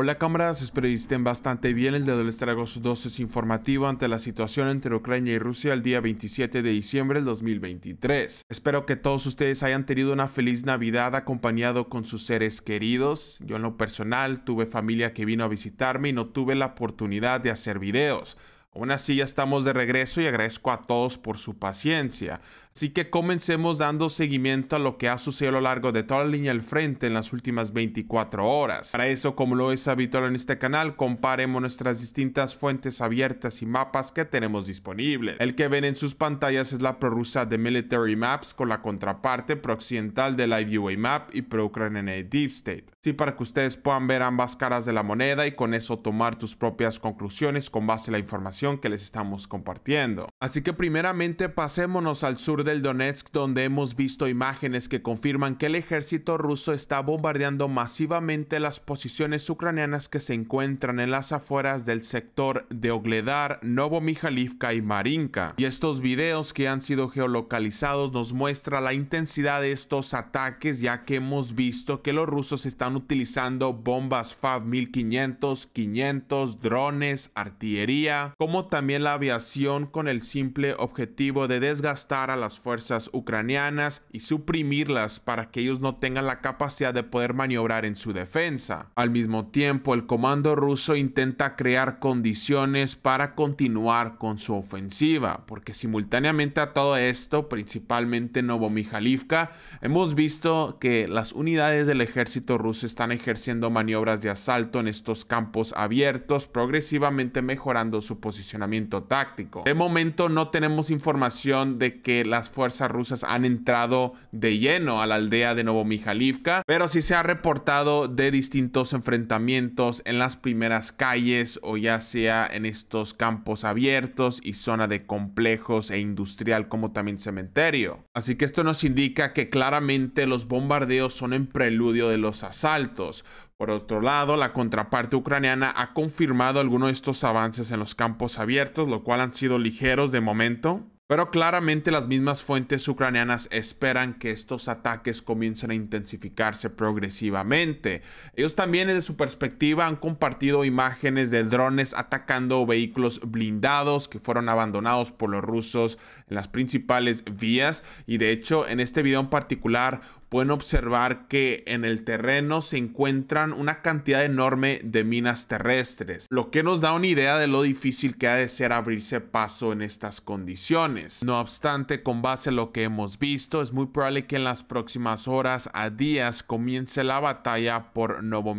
Hola cámaras, espero que estén bastante bien. El dedo les traigo su dosis informativo ante la situación entre Ucrania y Rusia el día 27 de diciembre del 2023. Espero que todos ustedes hayan tenido una feliz Navidad acompañado con sus seres queridos. Yo en lo personal tuve familia que vino a visitarme y no tuve la oportunidad de hacer videos Aún así ya estamos de regreso y agradezco a todos por su paciencia. Así que comencemos dando seguimiento a lo que ha sucedido a lo largo de toda la línea del frente en las últimas 24 horas. Para eso, como lo es habitual en este canal, comparemos nuestras distintas fuentes abiertas y mapas que tenemos disponibles. El que ven en sus pantallas es la prorrusa de Military Maps con la contraparte prooccidental Live UA Map y pro-ucraniana Deep State. Así para que ustedes puedan ver ambas caras de la moneda y con eso tomar tus propias conclusiones con base en la información que les estamos compartiendo. Así que primeramente pasémonos al sur del Donetsk donde hemos visto imágenes que confirman que el ejército ruso está bombardeando masivamente las posiciones ucranianas que se encuentran en las afueras del sector de Ogledar, novomihalivka y Marinka. Y estos videos que han sido geolocalizados nos muestra la intensidad de estos ataques ya que hemos visto que los rusos están utilizando bombas FAB 1500, 500, drones, artillería, como también la aviación con el simple objetivo de desgastar a las fuerzas ucranianas y suprimirlas para que ellos no tengan la capacidad de poder maniobrar en su defensa. Al mismo tiempo, el comando ruso intenta crear condiciones para continuar con su ofensiva, porque simultáneamente a todo esto, principalmente Novomijalivka, hemos visto que las unidades del ejército ruso están ejerciendo maniobras de asalto en estos campos abiertos, progresivamente mejorando su posición posicionamiento táctico. De momento no tenemos información de que las fuerzas rusas han entrado de lleno a la aldea de Novomijalivka, pero sí se ha reportado de distintos enfrentamientos en las primeras calles o ya sea en estos campos abiertos y zona de complejos e industrial como también cementerio. Así que esto nos indica que claramente los bombardeos son en preludio de los asaltos. Por otro lado, la contraparte ucraniana ha confirmado algunos de estos avances en los campos abiertos, lo cual han sido ligeros de momento, pero claramente las mismas fuentes ucranianas esperan que estos ataques comiencen a intensificarse progresivamente. Ellos también desde su perspectiva han compartido imágenes de drones atacando vehículos blindados que fueron abandonados por los rusos en las principales vías y de hecho en este video en particular pueden observar que en el terreno se encuentran una cantidad enorme de minas terrestres, lo que nos da una idea de lo difícil que ha de ser abrirse paso en estas condiciones. No obstante, con base en lo que hemos visto, es muy probable que en las próximas horas a días comience la batalla por Novo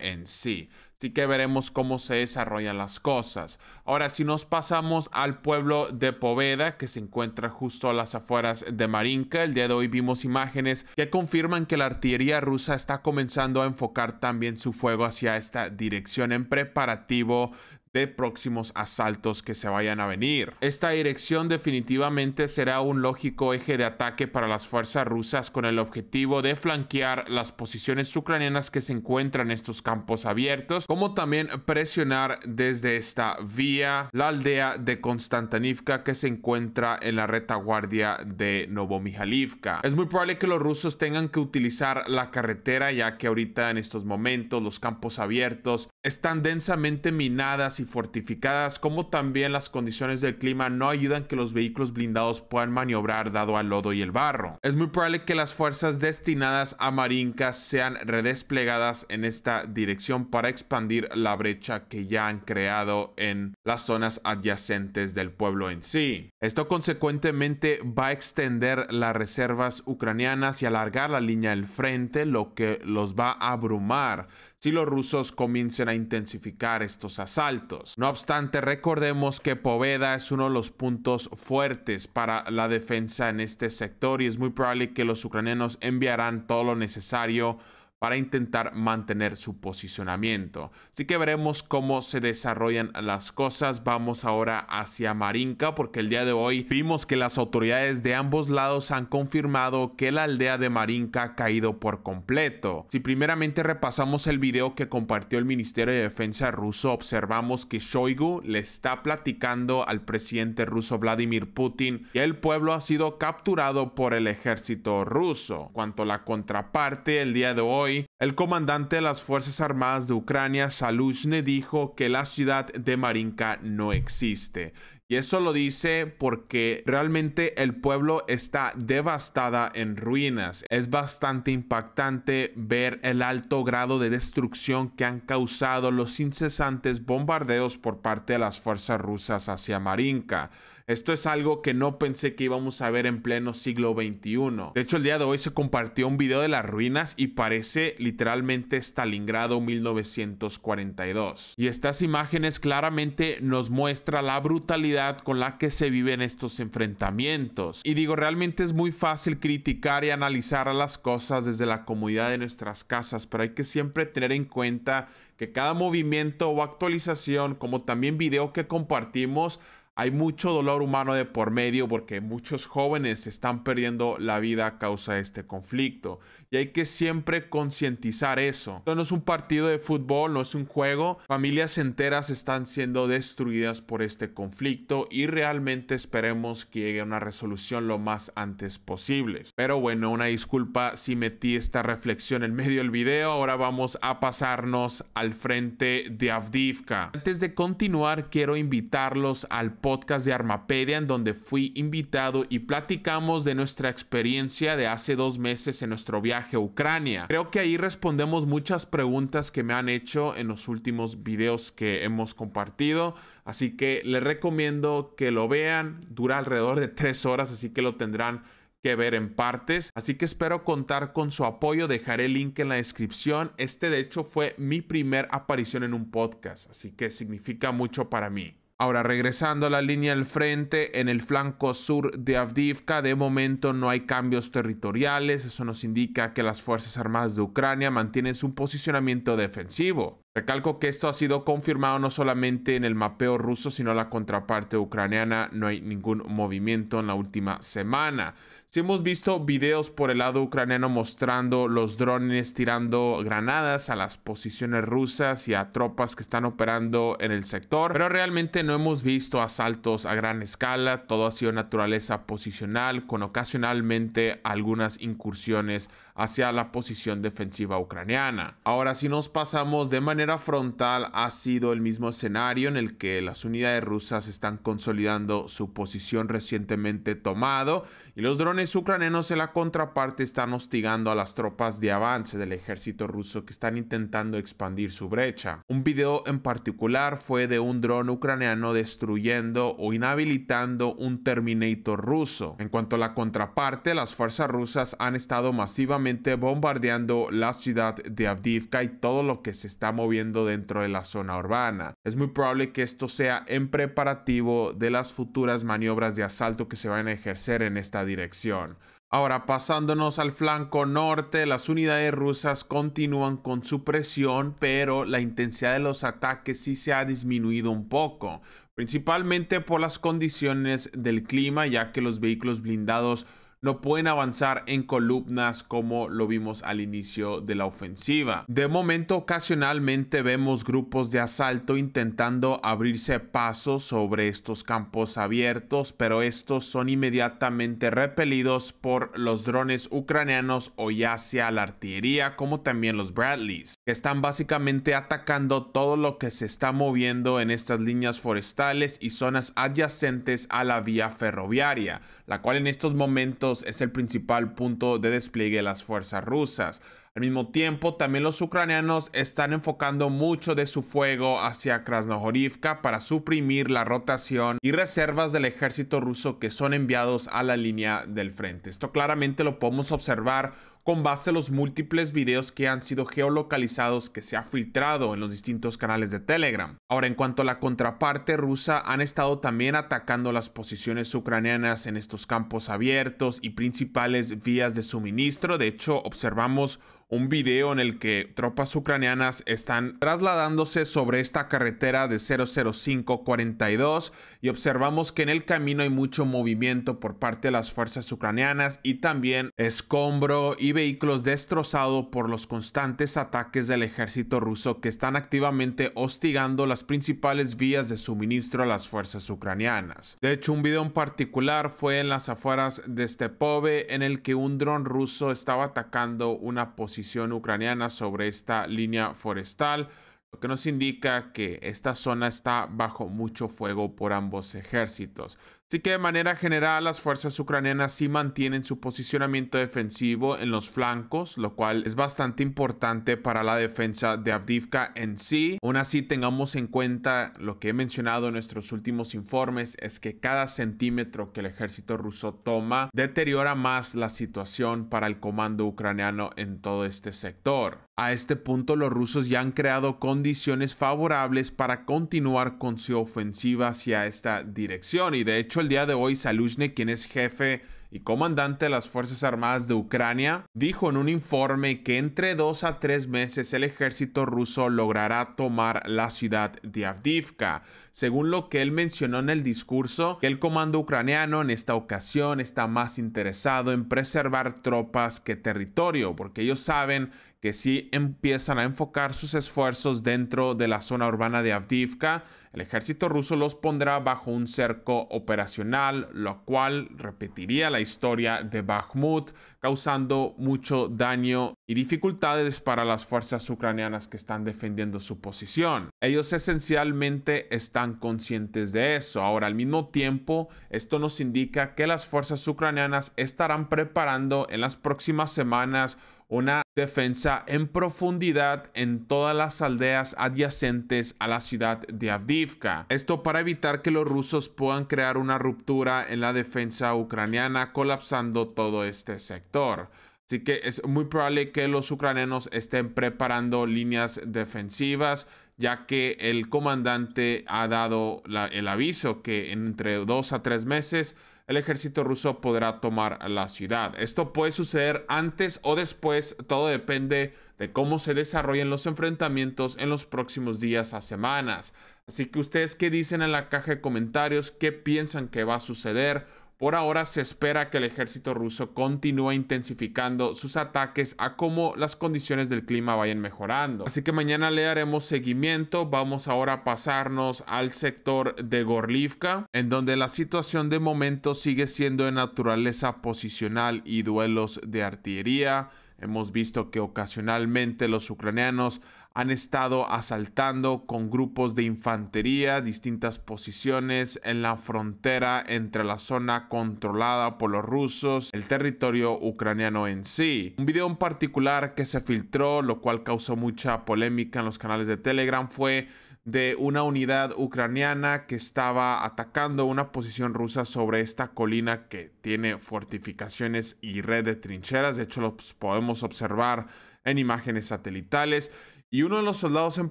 en sí. Así que veremos cómo se desarrollan las cosas. Ahora, si nos pasamos al pueblo de Poveda, que se encuentra justo a las afueras de Marinka, el día de hoy vimos imágenes que confirman que la artillería rusa está comenzando a enfocar también su fuego hacia esta dirección en preparativo de próximos asaltos que se vayan a venir. Esta dirección definitivamente será un lógico eje de ataque para las fuerzas rusas con el objetivo de flanquear las posiciones ucranianas que se encuentran en estos campos abiertos, como también presionar desde esta vía la aldea de Konstantinivka que se encuentra en la retaguardia de Novomijalivka. Es muy probable que los rusos tengan que utilizar la carretera ya que ahorita en estos momentos los campos abiertos están densamente minadas y fortificadas, como también las condiciones del clima no ayudan que los vehículos blindados puedan maniobrar dado al lodo y el barro. Es muy probable que las fuerzas destinadas a Marinka sean redesplegadas en esta dirección para expandir la brecha que ya han creado en las zonas adyacentes del pueblo en sí. Esto consecuentemente va a extender las reservas ucranianas y alargar la línea del frente, lo que los va a abrumar si los rusos comiencen a intensificar estos asaltos. No obstante, recordemos que Poveda es uno de los puntos fuertes para la defensa en este sector y es muy probable que los ucranianos enviarán todo lo necesario para intentar mantener su posicionamiento. Así que veremos cómo se desarrollan las cosas. Vamos ahora hacia Marinka porque el día de hoy vimos que las autoridades de ambos lados han confirmado que la aldea de Marinka ha caído por completo. Si primeramente repasamos el video que compartió el Ministerio de Defensa ruso, observamos que Shoigu le está platicando al presidente ruso Vladimir Putin y el pueblo ha sido capturado por el ejército ruso. Cuanto a la contraparte, el día de hoy el comandante de las Fuerzas Armadas de Ucrania, Salushne, dijo que la ciudad de Marinka no existe. Y eso lo dice porque realmente el pueblo está devastada en ruinas. Es bastante impactante ver el alto grado de destrucción que han causado los incesantes bombardeos por parte de las fuerzas rusas hacia Marinka. Esto es algo que no pensé que íbamos a ver en pleno siglo XXI. De hecho, el día de hoy se compartió un video de las ruinas y parece literalmente Stalingrado 1942. Y estas imágenes claramente nos muestra la brutalidad con la que se viven estos enfrentamientos. Y digo, realmente es muy fácil criticar y analizar las cosas desde la comodidad de nuestras casas, pero hay que siempre tener en cuenta que cada movimiento o actualización, como también video que compartimos, hay mucho dolor humano de por medio porque muchos jóvenes están perdiendo la vida a causa de este conflicto. Y hay que siempre concientizar eso. Esto no es un partido de fútbol, no es un juego. Familias enteras están siendo destruidas por este conflicto y realmente esperemos que llegue a una resolución lo más antes posible. Pero bueno, una disculpa si metí esta reflexión en medio del video. Ahora vamos a pasarnos al frente de Avdivka. Antes de continuar, quiero invitarlos al podcast de Armapedia en donde fui invitado y platicamos de nuestra experiencia de hace dos meses en nuestro viaje a Ucrania. Creo que ahí respondemos muchas preguntas que me han hecho en los últimos videos que hemos compartido, así que les recomiendo que lo vean, dura alrededor de tres horas, así que lo tendrán que ver en partes, así que espero contar con su apoyo, dejaré el link en la descripción. Este de hecho fue mi primer aparición en un podcast, así que significa mucho para mí. Ahora, regresando a la línea del frente, en el flanco sur de Avdivka, de momento no hay cambios territoriales, eso nos indica que las Fuerzas Armadas de Ucrania mantienen su posicionamiento defensivo. Recalco que esto ha sido confirmado no solamente en el mapeo ruso, sino la contraparte ucraniana, no hay ningún movimiento en la última semana hemos visto videos por el lado ucraniano mostrando los drones tirando granadas a las posiciones rusas y a tropas que están operando en el sector, pero realmente no hemos visto asaltos a gran escala, todo ha sido naturaleza posicional con ocasionalmente algunas incursiones hacia la posición defensiva ucraniana. Ahora si nos pasamos de manera frontal ha sido el mismo escenario en el que las unidades rusas están consolidando su posición recientemente tomado y los drones ucranianos en la contraparte están hostigando a las tropas de avance del ejército ruso que están intentando expandir su brecha. Un video en particular fue de un dron ucraniano destruyendo o inhabilitando un Terminator ruso. En cuanto a la contraparte, las fuerzas rusas han estado masivamente bombardeando la ciudad de Avdivka y todo lo que se está moviendo dentro de la zona urbana. Es muy probable que esto sea en preparativo de las futuras maniobras de asalto que se van a ejercer en esta dirección. Ahora, pasándonos al flanco norte, las unidades rusas continúan con su presión, pero la intensidad de los ataques sí se ha disminuido un poco, principalmente por las condiciones del clima, ya que los vehículos blindados no pueden avanzar en columnas como lo vimos al inicio de la ofensiva. De momento, ocasionalmente vemos grupos de asalto intentando abrirse paso sobre estos campos abiertos, pero estos son inmediatamente repelidos por los drones ucranianos o ya sea la artillería como también los Bradleys, que están básicamente atacando todo lo que se está moviendo en estas líneas forestales y zonas adyacentes a la vía ferroviaria la cual en estos momentos es el principal punto de despliegue de las fuerzas rusas. Al mismo tiempo, también los ucranianos están enfocando mucho de su fuego hacia Krasnohorivka para suprimir la rotación y reservas del ejército ruso que son enviados a la línea del frente. Esto claramente lo podemos observar con base a los múltiples videos que han sido geolocalizados que se ha filtrado en los distintos canales de Telegram. Ahora, en cuanto a la contraparte rusa, han estado también atacando las posiciones ucranianas en estos campos abiertos y principales vías de suministro. De hecho, observamos un video en el que tropas ucranianas están trasladándose sobre esta carretera de 005-42 y observamos que en el camino hay mucho movimiento por parte de las fuerzas ucranianas y también escombro y vehículos destrozado por los constantes ataques del ejército ruso que están activamente hostigando las principales vías de suministro a las fuerzas ucranianas. De hecho, un video en particular fue en las afueras de Stepove en el que un dron ruso estaba atacando una posición ucraniana sobre esta línea forestal, lo que nos indica que esta zona está bajo mucho fuego por ambos ejércitos. Así que de manera general las fuerzas ucranianas sí mantienen su posicionamiento defensivo en los flancos, lo cual es bastante importante para la defensa de Avdivka en sí. Aún así tengamos en cuenta lo que he mencionado en nuestros últimos informes, es que cada centímetro que el ejército ruso toma deteriora más la situación para el comando ucraniano en todo este sector. A este punto los rusos ya han creado condiciones favorables para continuar con su ofensiva hacia esta dirección y de hecho el día de hoy, Salushny, quien es jefe y comandante de las Fuerzas Armadas de Ucrania, dijo en un informe que entre dos a tres meses el ejército ruso logrará tomar la ciudad de Avdivka. Según lo que él mencionó en el discurso, el comando ucraniano en esta ocasión está más interesado en preservar tropas que territorio, porque ellos saben que sí empiezan a enfocar sus esfuerzos dentro de la zona urbana de Avdivka. El ejército ruso los pondrá bajo un cerco operacional, lo cual repetiría la historia de Bakhmut, causando mucho daño y dificultades para las fuerzas ucranianas que están defendiendo su posición. Ellos esencialmente están conscientes de eso. Ahora, al mismo tiempo, esto nos indica que las fuerzas ucranianas estarán preparando en las próximas semanas una defensa en profundidad en todas las aldeas adyacentes a la ciudad de Avdivka. Esto para evitar que los rusos puedan crear una ruptura en la defensa ucraniana, colapsando todo este sector. Así que es muy probable que los ucranianos estén preparando líneas defensivas, ya que el comandante ha dado el aviso que entre dos a tres meses el ejército ruso podrá tomar la ciudad. Esto puede suceder antes o después, todo depende de cómo se desarrollen los enfrentamientos en los próximos días a semanas. Así que ustedes qué dicen en la caja de comentarios, qué piensan que va a suceder por ahora se espera que el ejército ruso continúe intensificando sus ataques a cómo las condiciones del clima vayan mejorando. Así que mañana le haremos seguimiento. Vamos ahora a pasarnos al sector de Gorlivka, en donde la situación de momento sigue siendo de naturaleza posicional y duelos de artillería. Hemos visto que ocasionalmente los ucranianos han estado asaltando con grupos de infantería distintas posiciones en la frontera entre la zona controlada por los rusos, el territorio ucraniano en sí. Un video en particular que se filtró, lo cual causó mucha polémica en los canales de Telegram, fue de una unidad ucraniana que estaba atacando una posición rusa sobre esta colina que tiene fortificaciones y red de trincheras. De hecho, los pues, podemos observar en imágenes satelitales y uno de los soldados en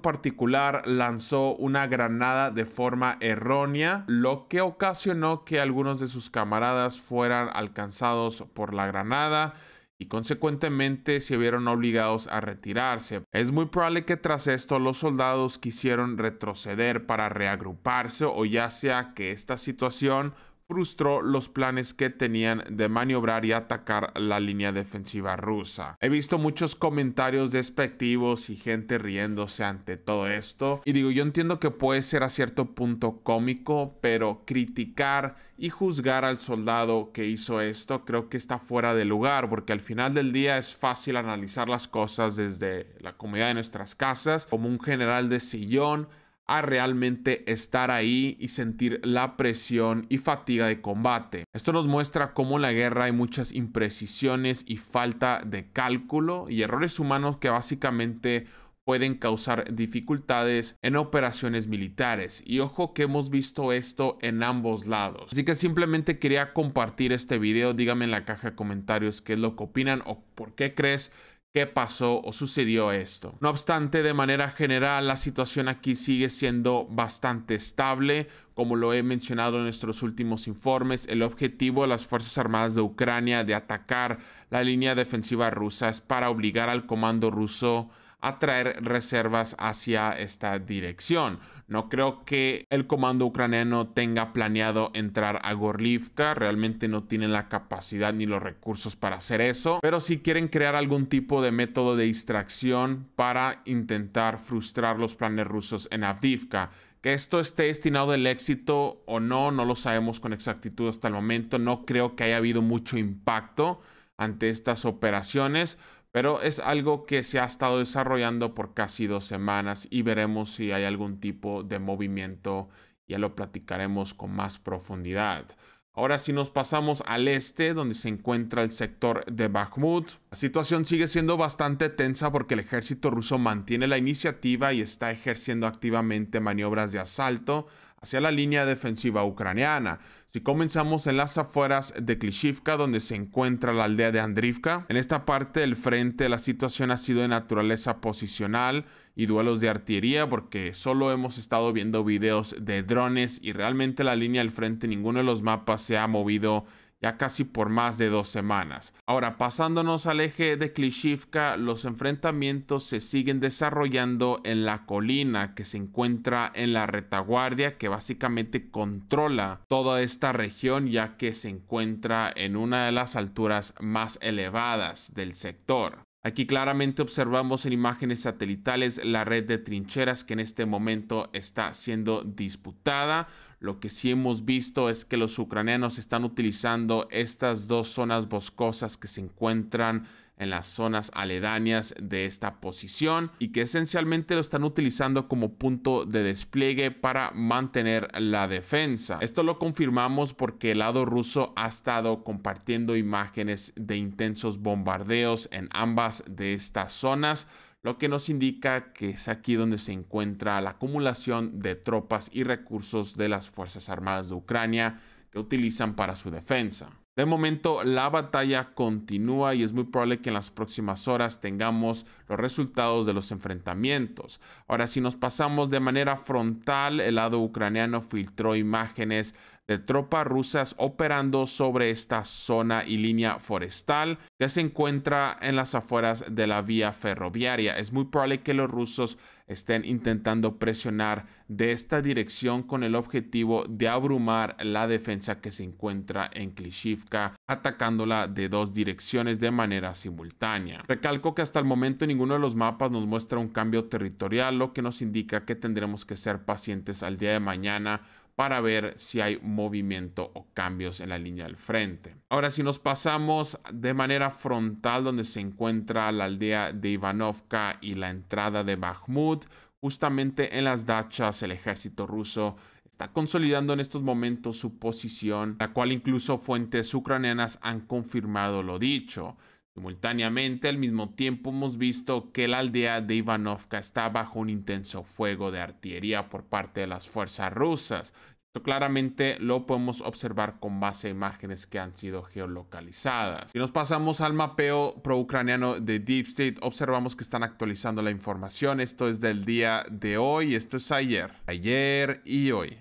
particular lanzó una granada de forma errónea, lo que ocasionó que algunos de sus camaradas fueran alcanzados por la granada y consecuentemente se vieron obligados a retirarse. Es muy probable que tras esto los soldados quisieron retroceder para reagruparse o ya sea que esta situación frustró los planes que tenían de maniobrar y atacar la línea defensiva rusa. He visto muchos comentarios despectivos y gente riéndose ante todo esto. Y digo, yo entiendo que puede ser a cierto punto cómico, pero criticar y juzgar al soldado que hizo esto creo que está fuera de lugar, porque al final del día es fácil analizar las cosas desde la comunidad de nuestras casas, como un general de sillón a realmente estar ahí y sentir la presión y fatiga de combate. Esto nos muestra cómo en la guerra hay muchas imprecisiones y falta de cálculo y errores humanos que básicamente pueden causar dificultades en operaciones militares. Y ojo que hemos visto esto en ambos lados. Así que simplemente quería compartir este video. Dígame en la caja de comentarios qué es lo que opinan o por qué crees qué pasó o sucedió esto. No obstante, de manera general, la situación aquí sigue siendo bastante estable. Como lo he mencionado en nuestros últimos informes, el objetivo de las Fuerzas Armadas de Ucrania de atacar la línea defensiva rusa es para obligar al comando ruso traer reservas hacia esta dirección. No creo que el comando ucraniano tenga planeado entrar a Gorlivka, realmente no tienen la capacidad ni los recursos para hacer eso, pero si quieren crear algún tipo de método de distracción para intentar frustrar los planes rusos en Avdivka. Que esto esté destinado al éxito o no, no lo sabemos con exactitud hasta el momento, no creo que haya habido mucho impacto ante estas operaciones, pero es algo que se ha estado desarrollando por casi dos semanas y veremos si hay algún tipo de movimiento, ya lo platicaremos con más profundidad. Ahora si nos pasamos al este, donde se encuentra el sector de Bakhmut, la situación sigue siendo bastante tensa porque el ejército ruso mantiene la iniciativa y está ejerciendo activamente maniobras de asalto, hacia la línea defensiva ucraniana. Si comenzamos en las afueras de Klishivka, donde se encuentra la aldea de Andrivka, en esta parte del frente la situación ha sido de naturaleza posicional y duelos de artillería, porque solo hemos estado viendo videos de drones y realmente la línea del frente, ninguno de los mapas se ha movido ya casi por más de dos semanas. Ahora, pasándonos al eje de Klishivka, los enfrentamientos se siguen desarrollando en la colina que se encuentra en la retaguardia que básicamente controla toda esta región ya que se encuentra en una de las alturas más elevadas del sector. Aquí claramente observamos en imágenes satelitales la red de trincheras que en este momento está siendo disputada, lo que sí hemos visto es que los ucranianos están utilizando estas dos zonas boscosas que se encuentran en las zonas aledañas de esta posición y que esencialmente lo están utilizando como punto de despliegue para mantener la defensa. Esto lo confirmamos porque el lado ruso ha estado compartiendo imágenes de intensos bombardeos en ambas de estas zonas lo que nos indica que es aquí donde se encuentra la acumulación de tropas y recursos de las Fuerzas Armadas de Ucrania que utilizan para su defensa. De momento, la batalla continúa y es muy probable que en las próximas horas tengamos los resultados de los enfrentamientos. Ahora, si nos pasamos de manera frontal, el lado ucraniano filtró imágenes de tropas rusas operando sobre esta zona y línea forestal que se encuentra en las afueras de la vía ferroviaria. Es muy probable que los rusos estén intentando presionar de esta dirección con el objetivo de abrumar la defensa que se encuentra en Klishivka, atacándola de dos direcciones de manera simultánea. Recalco que hasta el momento ninguno de los mapas nos muestra un cambio territorial, lo que nos indica que tendremos que ser pacientes al día de mañana para ver si hay movimiento o cambios en la línea del frente. Ahora, si nos pasamos de manera frontal donde se encuentra la aldea de Ivanovka y la entrada de Bakhmut, justamente en las dachas el ejército ruso está consolidando en estos momentos su posición, la cual incluso fuentes ucranianas han confirmado lo dicho. Simultáneamente, al mismo tiempo, hemos visto que la aldea de Ivanovka está bajo un intenso fuego de artillería por parte de las fuerzas rusas. Esto claramente lo podemos observar con base a imágenes que han sido geolocalizadas. Si nos pasamos al mapeo pro-ucraniano de Deep State, observamos que están actualizando la información. Esto es del día de hoy, esto es ayer. Ayer y hoy.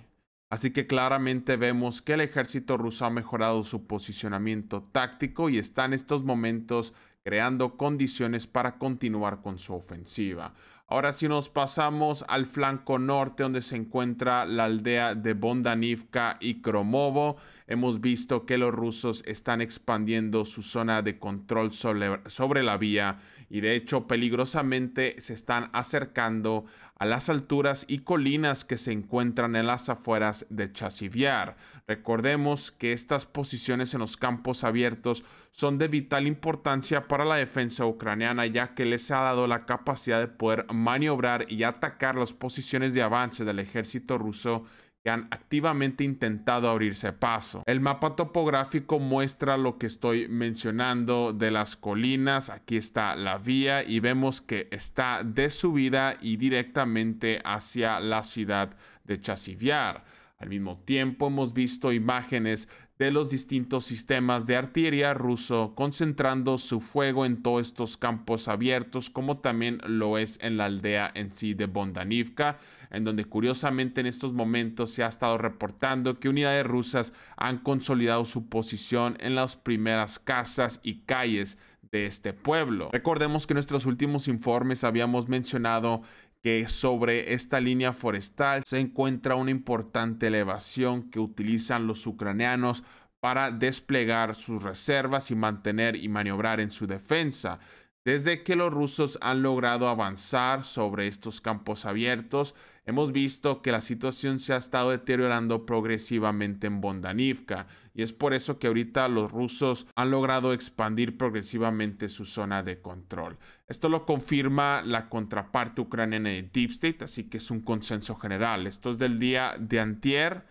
Así que claramente vemos que el ejército ruso ha mejorado su posicionamiento táctico y está en estos momentos creando condiciones para continuar con su ofensiva. Ahora si nos pasamos al flanco norte donde se encuentra la aldea de Bondanivka y Kromovo, hemos visto que los rusos están expandiendo su zona de control sobre, la vía y de hecho peligrosamente se están acercando a las alturas y colinas que se encuentran en las afueras de Chasiviar. Recordemos que estas posiciones en los campos abiertos son de vital importancia para la defensa ucraniana ya que les ha dado la capacidad de poder maniobrar y atacar las posiciones de avance del ejército ruso que han activamente intentado abrirse paso. El mapa topográfico muestra lo que estoy mencionando de las colinas. Aquí está la vía y vemos que está de subida y directamente hacia la ciudad de Chasiviar. Al mismo tiempo hemos visto imágenes de los distintos sistemas de artillería ruso, concentrando su fuego en todos estos campos abiertos, como también lo es en la aldea en sí de Bondanivka, en donde curiosamente en estos momentos se ha estado reportando que unidades rusas han consolidado su posición en las primeras casas y calles de este pueblo. Recordemos que en nuestros últimos informes habíamos mencionado que sobre esta línea forestal se encuentra una importante elevación que utilizan los ucranianos para desplegar sus reservas y mantener y maniobrar en su defensa. Desde que los rusos han logrado avanzar sobre estos campos abiertos, hemos visto que la situación se ha estado deteriorando progresivamente en Bondanivka y es por eso que ahorita los rusos han logrado expandir progresivamente su zona de control. Esto lo confirma la contraparte ucraniana de Deep State, así que es un consenso general. Esto es del día de antier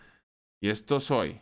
y esto es hoy.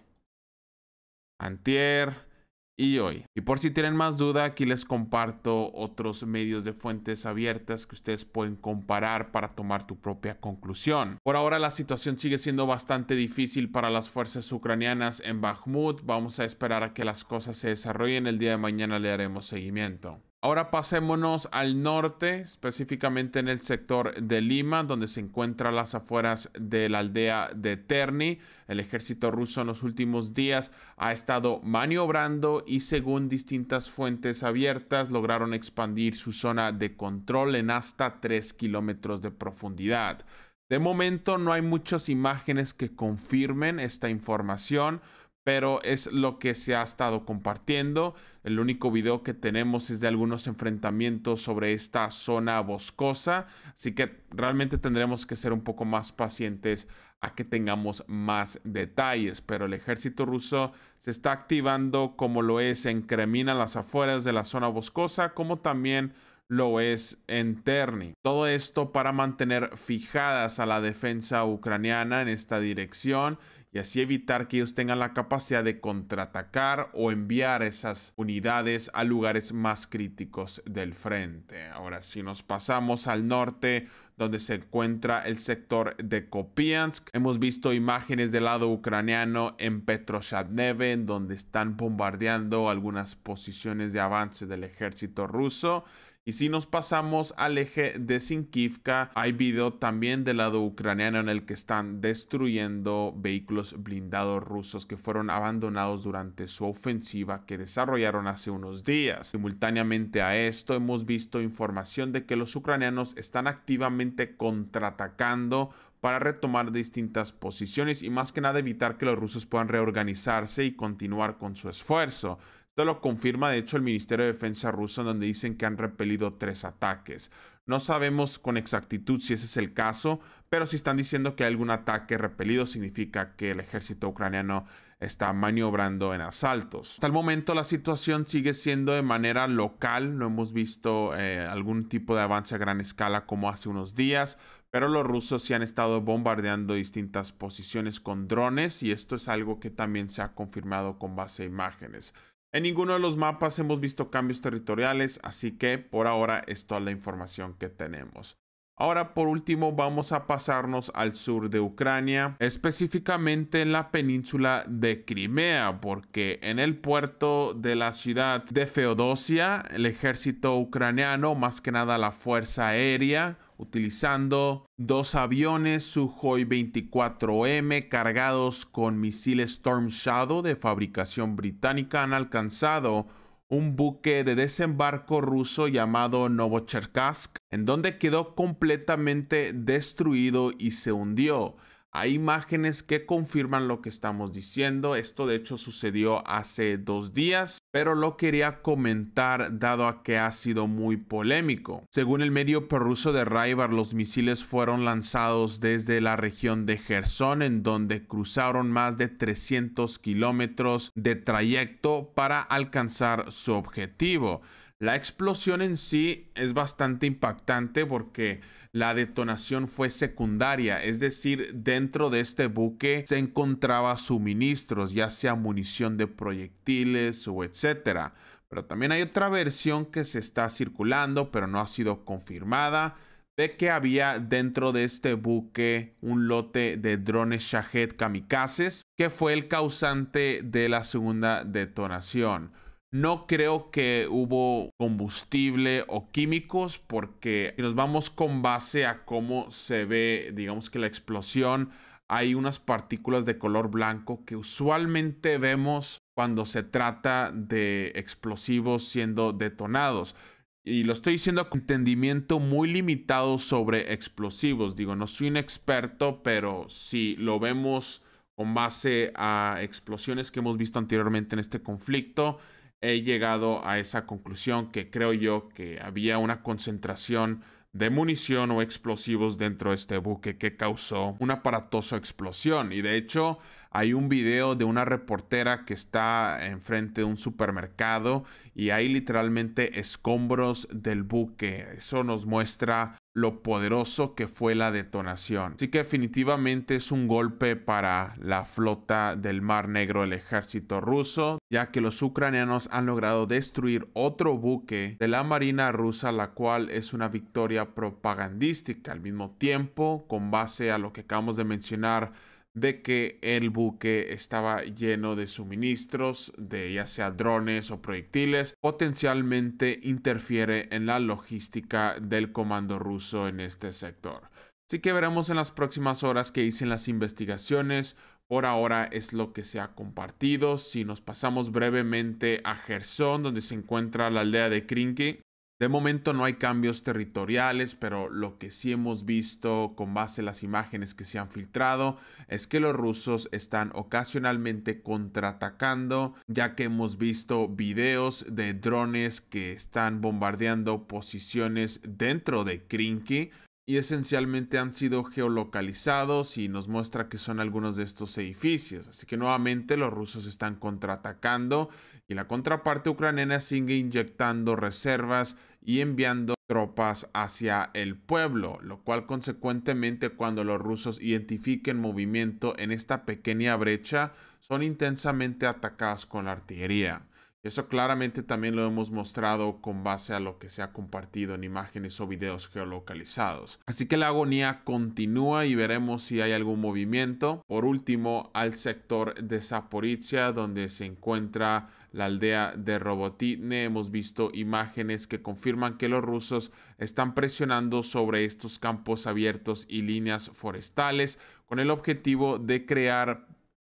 Antier, y hoy. Y por si tienen más duda, aquí les comparto otros medios de fuentes abiertas que ustedes pueden comparar para tomar tu propia conclusión. Por ahora la situación sigue siendo bastante difícil para las fuerzas ucranianas en Bakhmut. Vamos a esperar a que las cosas se desarrollen. El día de mañana le haremos seguimiento. Ahora pasémonos al norte, específicamente en el sector de Lima, donde se encuentran las afueras de la aldea de Terni. El ejército ruso en los últimos días ha estado maniobrando y según distintas fuentes abiertas lograron expandir su zona de control en hasta 3 kilómetros de profundidad. De momento no hay muchas imágenes que confirmen esta información, pero es lo que se ha estado compartiendo. El único video que tenemos es de algunos enfrentamientos sobre esta zona boscosa, así que realmente tendremos que ser un poco más pacientes a que tengamos más detalles, pero el ejército ruso se está activando como lo es en a las afueras de la zona boscosa, como también lo es en Terni. Todo esto para mantener fijadas a la defensa ucraniana en esta dirección y así evitar que ellos tengan la capacidad de contraatacar o enviar esas unidades a lugares más críticos del frente. Ahora, si nos pasamos al norte, donde se encuentra el sector de Kopiansk. Hemos visto imágenes del lado ucraniano en Petroshadneve, donde están bombardeando algunas posiciones de avance del ejército ruso. Y si nos pasamos al eje de Sinkivka, hay video también del lado ucraniano en el que están destruyendo vehículos blindados rusos que fueron abandonados durante su ofensiva que desarrollaron hace unos días. Simultáneamente a esto hemos visto información de que los ucranianos están activamente contraatacando para retomar distintas posiciones y más que nada evitar que los rusos puedan reorganizarse y continuar con su esfuerzo. Esto lo confirma de hecho el Ministerio de Defensa ruso donde dicen que han repelido tres ataques. No sabemos con exactitud si ese es el caso, pero si están diciendo que hay algún ataque repelido significa que el ejército ucraniano está maniobrando en asaltos. Hasta el momento la situación sigue siendo de manera local, no hemos visto eh, algún tipo de avance a gran escala como hace unos días, pero los rusos sí han estado bombardeando distintas posiciones con drones y esto es algo que también se ha confirmado con base a imágenes. En ninguno de los mapas hemos visto cambios territoriales, así que por ahora es toda la información que tenemos. Ahora por último vamos a pasarnos al sur de Ucrania, específicamente en la península de Crimea, porque en el puerto de la ciudad de Feodosia, el ejército ucraniano, más que nada la fuerza aérea, utilizando dos aviones Sukhoi 24M cargados con misiles Storm Shadow de fabricación británica han alcanzado un buque de desembarco ruso llamado Novocherkask, en donde quedó completamente destruido y se hundió. Hay imágenes que confirman lo que estamos diciendo. Esto de hecho sucedió hace dos días, pero lo quería comentar dado a que ha sido muy polémico. Según el medio prorruso de Raibar, los misiles fueron lanzados desde la región de Gerson, en donde cruzaron más de 300 kilómetros de trayecto para alcanzar su objetivo. La explosión en sí es bastante impactante porque la detonación fue secundaria, es decir, dentro de este buque se encontraba suministros, ya sea munición de proyectiles o etcétera. Pero también hay otra versión que se está circulando, pero no ha sido confirmada, de que había dentro de este buque un lote de drones Shahed kamikazes, que fue el causante de la segunda detonación. No creo que hubo combustible o químicos porque si nos vamos con base a cómo se ve, digamos que la explosión, hay unas partículas de color blanco que usualmente vemos cuando se trata de explosivos siendo detonados. Y lo estoy diciendo con entendimiento muy limitado sobre explosivos. Digo, no soy un experto, pero si lo vemos con base a explosiones que hemos visto anteriormente en este conflicto, he llegado a esa conclusión que creo yo que había una concentración de munición o explosivos dentro de este buque que causó una aparatosa explosión. Y de hecho, hay un video de una reportera que está enfrente de un supermercado y hay literalmente escombros del buque. Eso nos muestra lo poderoso que fue la detonación. Así que definitivamente es un golpe para la flota del Mar Negro el ejército ruso, ya que los ucranianos han logrado destruir otro buque de la Marina rusa, la cual es una victoria propagandística. Al mismo tiempo, con base a lo que acabamos de mencionar, de que el buque estaba lleno de suministros, de ya sea drones o proyectiles, potencialmente interfiere en la logística del comando ruso en este sector. Así que veremos en las próximas horas qué dicen las investigaciones. Por ahora es lo que se ha compartido. Si nos pasamos brevemente a Gerson, donde se encuentra la aldea de Krinky. De momento no hay cambios territoriales, pero lo que sí hemos visto con base en las imágenes que se han filtrado es que los rusos están ocasionalmente contraatacando, ya que hemos visto videos de drones que están bombardeando posiciones dentro de Krinky y esencialmente han sido geolocalizados y nos muestra que son algunos de estos edificios. Así que nuevamente los rusos están contraatacando y la contraparte ucraniana sigue inyectando reservas y enviando tropas hacia el pueblo, lo cual consecuentemente cuando los rusos identifiquen movimiento en esta pequeña brecha son intensamente atacados con la artillería. Eso claramente también lo hemos mostrado con base a lo que se ha compartido en imágenes o videos geolocalizados. Así que la agonía continúa y veremos si hay algún movimiento. Por último, al sector de Zaporizhia, donde se encuentra la aldea de Robotitne, hemos visto imágenes que confirman que los rusos están presionando sobre estos campos abiertos y líneas forestales con el objetivo de crear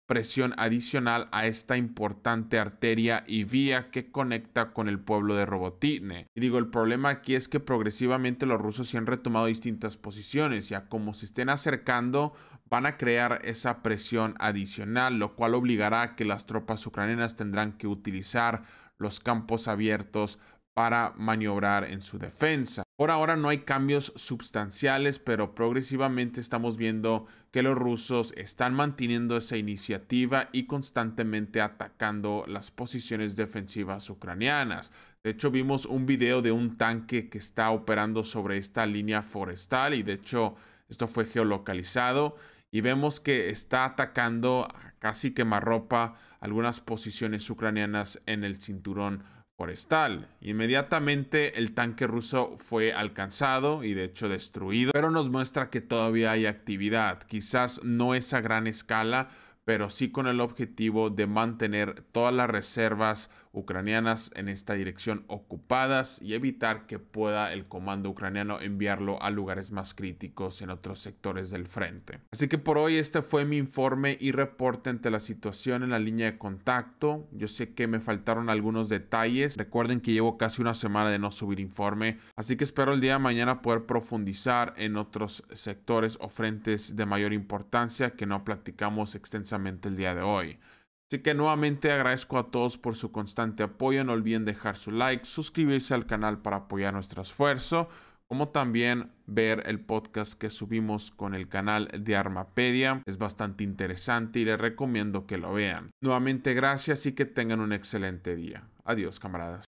presión adicional a esta importante arteria y vía que conecta con el pueblo de Robotitne. Y digo, el problema aquí es que progresivamente los rusos se han retomado distintas posiciones, ya como se estén acercando van a crear esa presión adicional, lo cual obligará a que las tropas ucranianas tendrán que utilizar los campos abiertos para maniobrar en su defensa. Por ahora no hay cambios sustanciales, pero progresivamente estamos viendo que los rusos están manteniendo esa iniciativa y constantemente atacando las posiciones defensivas ucranianas. De hecho, vimos un video de un tanque que está operando sobre esta línea forestal y de hecho esto fue geolocalizado y vemos que está atacando casi quemarropa algunas posiciones ucranianas en el cinturón forestal. Inmediatamente el tanque ruso fue alcanzado y de hecho destruido, pero nos muestra que todavía hay actividad, quizás no es a gran escala, pero sí con el objetivo de mantener todas las reservas ucranianas en esta dirección ocupadas y evitar que pueda el comando ucraniano enviarlo a lugares más críticos en otros sectores del frente. Así que por hoy este fue mi informe y reporte ante la situación en la línea de contacto. Yo sé que me faltaron algunos detalles. Recuerden que llevo casi una semana de no subir informe, así que espero el día de mañana poder profundizar en otros sectores o frentes de mayor importancia que no platicamos extensamente el día de hoy. Así que nuevamente agradezco a todos por su constante apoyo. No olviden dejar su like, suscribirse al canal para apoyar nuestro esfuerzo, como también ver el podcast que subimos con el canal de Armapedia. Es bastante interesante y les recomiendo que lo vean. Nuevamente gracias y que tengan un excelente día. Adiós camaradas.